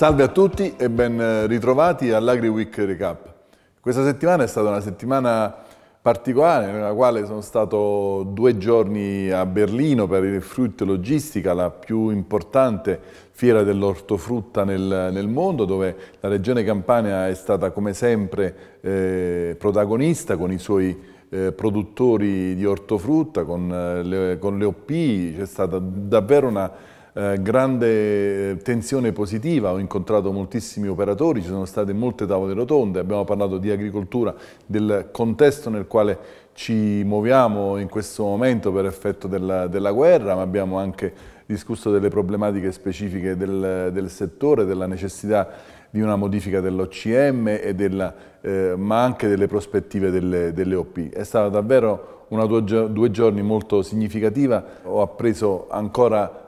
Salve a tutti e ben eh, ritrovati all'Agri Week Recap. Questa settimana è stata una settimana particolare nella quale sono stato due giorni a Berlino per il Fruit Logistica, la più importante fiera dell'ortofrutta nel, nel, mondo, dove la regione Campania è stata come sempre eh, protagonista con i suoi eh, produttori di ortofrutta, con, eh, le, con le OP, c'è stata davvero una eh, grande eh, tensione positiva, ho incontrato moltissimi operatori, ci sono state molte tavole rotonde, abbiamo parlato di agricoltura, del contesto nel quale ci muoviamo in questo momento per effetto della, della guerra, ma abbiamo anche discusso delle problematiche specifiche del, del settore, della necessità di una modifica dell'OCM, eh, ma anche delle prospettive delle, delle OP. È stata davvero una due, due giorni molto significativa, ho appreso ancora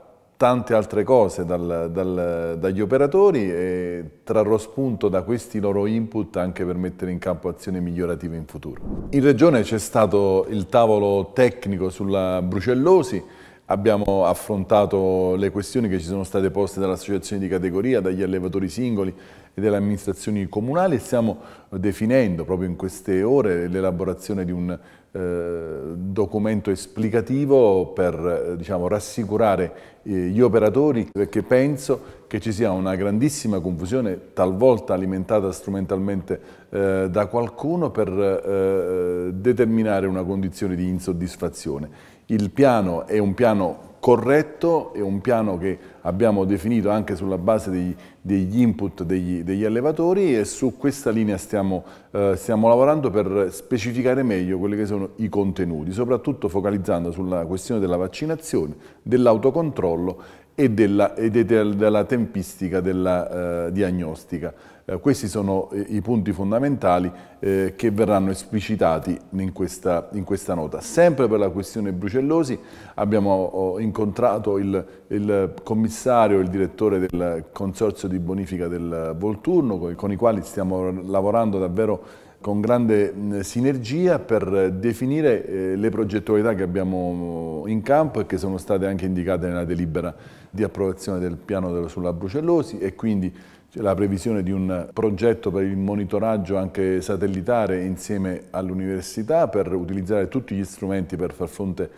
tante altre cose dal, dal, dagli operatori e trarrò spunto da questi loro input anche per mettere in campo azioni migliorative in futuro. In Regione c'è stato il tavolo tecnico sulla brucellosi, abbiamo affrontato le questioni che ci sono state poste dall'associazione di categoria, dagli allevatori singoli e dalle amministrazioni comunali e stiamo definendo proprio in queste ore l'elaborazione di un eh, documento esplicativo per eh, diciamo, rassicurare eh, gli operatori perché penso che ci sia una grandissima confusione talvolta alimentata strumentalmente eh, da qualcuno per eh, determinare una condizione di insoddisfazione. Il piano è un piano corretto, è un piano che abbiamo definito anche sulla base degli, degli input degli, degli, allevatori e su questa linea stiamo, eh, stiamo, lavorando per specificare meglio quelli che sono i contenuti, soprattutto focalizzando sulla questione della vaccinazione, dell'autocontrollo e della, e de, de, della tempistica della eh, diagnostica. Eh, questi sono eh, i punti fondamentali eh, che verranno esplicitati in questa, in questa, nota. Sempre per la questione brucellosi abbiamo oh, incontrato il, il commissario, il direttore del Consorzio di Bonifica del Volturno, con, con i quali stiamo lavorando davvero con grande sinergia per definire eh, le progettualità che abbiamo in campo e che sono state anche indicate nella delibera di approvazione del piano sulla brucellosi e quindi c'è la previsione di un progetto per il monitoraggio anche satellitare insieme all'università per utilizzare tutti gli strumenti per far fronte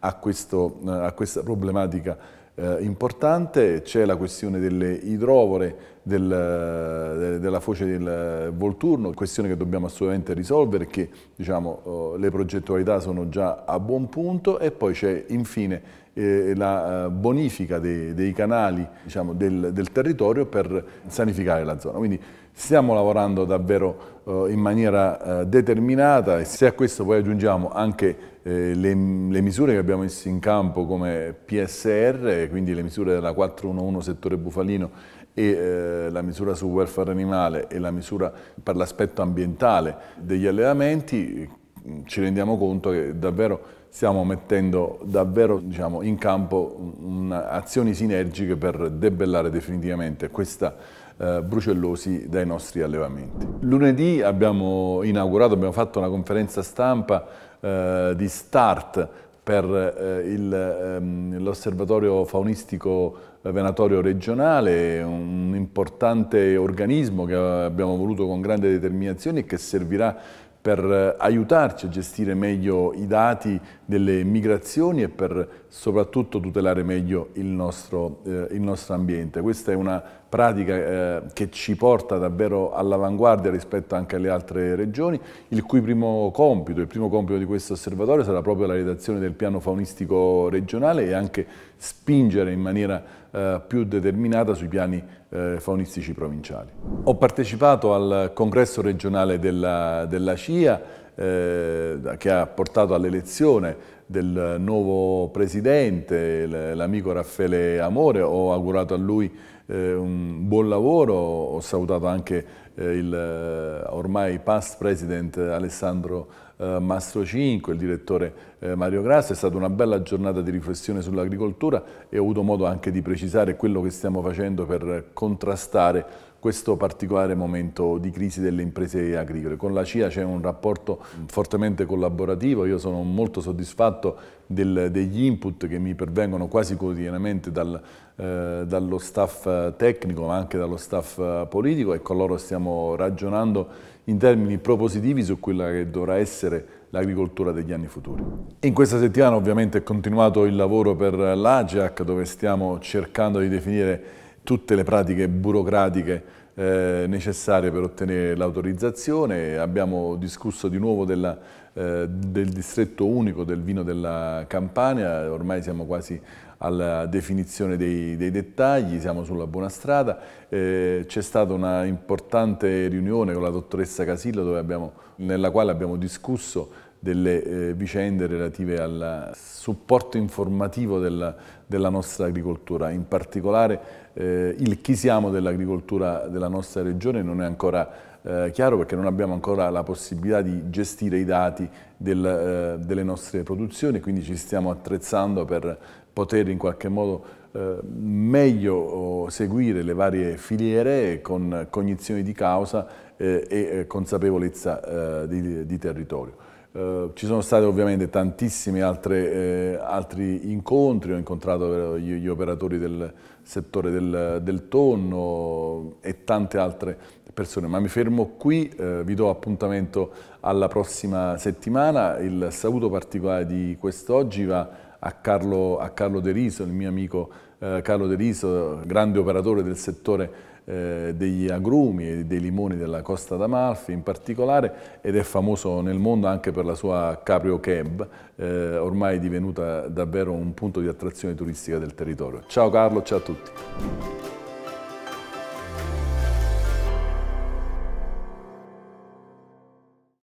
a, questo, eh, a questa problematica eh, importante. C'è la questione delle idrovore, del, eh, della foce del Volturno, questione che dobbiamo assolutamente risolvere che diciamo, eh, le progettualità sono già a buon punto e poi c'è infine eh, la eh, bonifica dei, dei canali diciamo, del, del, territorio per sanificare la zona. Quindi stiamo lavorando davvero eh, in maniera eh, determinata e se a questo poi aggiungiamo anche eh, le, le, misure che abbiamo messo in campo come PSR, quindi le misure della 411 settore bufalino e eh, la misura sul welfare animale e la misura per l'aspetto ambientale degli allevamenti Mm, ci rendiamo conto che davvero stiamo mettendo davvero, diciamo, in campo azioni sinergiche per debellare definitivamente questa eh, brucellosi dai nostri allevamenti. Lunedì abbiamo inaugurato, abbiamo fatto una conferenza stampa eh, di start per eh, ehm, l'osservatorio faunistico venatorio regionale, un importante organismo che abbiamo voluto con grande determinazione e che servirà per eh, aiutarci a gestire meglio i dati delle migrazioni e per soprattutto tutelare meglio il nostro, eh, il nostro ambiente. Questa è una pratica eh, che ci porta davvero all'avanguardia rispetto anche alle altre regioni, il cui primo compito, il primo compito di questo osservatorio sarà proprio la redazione del piano faunistico regionale e anche spingere in maniera eh, più determinata sui piani eh, faunistici provinciali. Ho partecipato al congresso regionale della, della CIA, eh, che ha portato all'elezione del nuovo presidente, l'amico Raffaele Amore, ho augurato a lui eh, un buon lavoro, ho salutato anche eh, il eh, ormai past president Alessandro eh, Mastro 5, il direttore eh, Mario Grasso, è stata una bella giornata di riflessione sull'agricoltura e ho avuto modo anche di precisare quello che stiamo facendo per contrastare questo particolare momento di crisi delle imprese agricole. Con la CIA c'è un rapporto fortemente collaborativo, io sono molto soddisfatto del, degli input che mi pervengono quasi quotidianamente dal, eh, dallo staff tecnico ma anche dallo staff politico e con loro stiamo ragionando in termini propositivi su quella che dovrà essere l'agricoltura degli anni futuri. In questa settimana ovviamente è continuato il lavoro per l'AGEAC dove stiamo cercando di definire tutte le pratiche burocratiche eh, necessarie per ottenere l'autorizzazione. Abbiamo discusso di nuovo della, eh, del distretto unico del vino della Campania, ormai siamo quasi alla definizione dei, dei dettagli, siamo sulla buona strada. Eh, C'è stata una importante riunione con la dottoressa Casillo abbiamo, nella quale abbiamo discusso delle eh, vicende relative al supporto informativo della, della nostra agricoltura, in particolare eh, il chi siamo dell'agricoltura della nostra regione non è ancora eh, chiaro perché non abbiamo ancora la possibilità di gestire i dati del, eh, delle nostre produzioni, quindi ci stiamo attrezzando per poter in qualche modo eh, meglio oh, seguire le varie filiere con cognizione di causa eh, e consapevolezza di, di territorio. Eh, ci sono stati ovviamente tantissimi altre, eh, altri incontri, ho incontrato eh, gli, gli operatori del settore del, del, tonno e tante altre persone, ma mi fermo qui, eh, vi do appuntamento alla prossima settimana, il saluto particolare di quest'oggi va a Carlo, a Carlo De Riso, il mio amico eh, Carlo De Riso, grande operatore del settore eh, degli agrumi e dei limoni della Costa d'Amalfi in particolare ed è famoso nel mondo anche per la sua Caprio Cab, eh, ormai divenuta davvero un punto di attrazione turistica del territorio. Ciao Carlo, ciao a tutti.